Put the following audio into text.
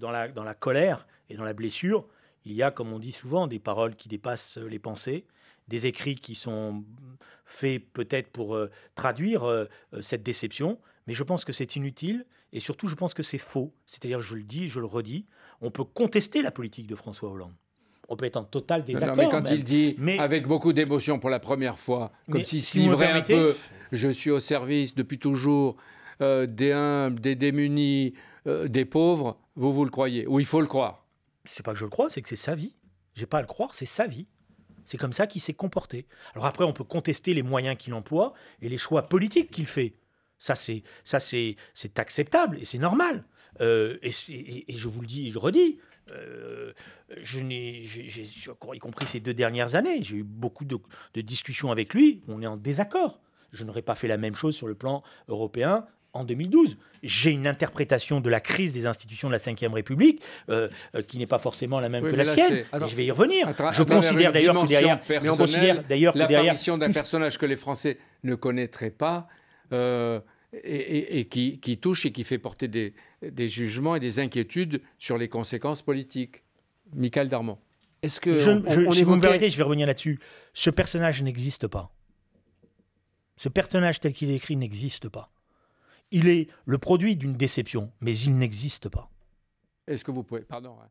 dans la, dans la colère et dans la blessure, il y a, comme on dit souvent, des paroles qui dépassent euh, les pensées, des écrits qui sont faits peut-être pour euh, traduire euh, cette déception, mais je pense que c'est inutile et surtout je pense que c'est faux. C'est-à-dire, je le dis, je le redis, on peut contester la politique de François Hollande. On peut être en total désaccord. mais quand il dit, avec beaucoup d'émotion pour la première fois, comme s'il se livrait un peu, je suis au service depuis toujours euh, des humbles, des démunis, euh, des pauvres, vous vous le croyez Ou il faut le croire C'est pas que je le crois, c'est que c'est sa vie. J'ai pas à le croire, c'est sa vie. C'est comme ça qu'il s'est comporté. Alors après, on peut contester les moyens qu'il emploie et les choix politiques qu'il fait. Ça, c'est ça, c'est c'est acceptable et c'est normal. Euh, et, je vous le dis, je le redis, je n'ai, y compris ces deux dernières années, j'ai eu beaucoup de discussions avec lui. On est en désaccord. Je n'aurais pas fait la même chose sur le plan européen en 2012. J'ai une interprétation de la crise des institutions de la Ve République euh, euh, qui n'est pas forcément la même que la sienne. je vais y revenir. Je considère d'ailleurs que derrière, mais on considère d'ailleurs que derrière d'un personnage que les Français ne connaîtraient pas. Euh, et, qui, touche et qui fait porter des, jugements et des inquiétudes sur les conséquences politiques. Michael Darmon. Est-ce que si vous me permettez, je vais revenir là-dessus. Ce personnage n'existe pas. Ce personnage tel qu'il est écrit n'existe pas il est le produit d'une déception, mais il n'existe pas. Est-ce que vous pouvez, pardon, hein.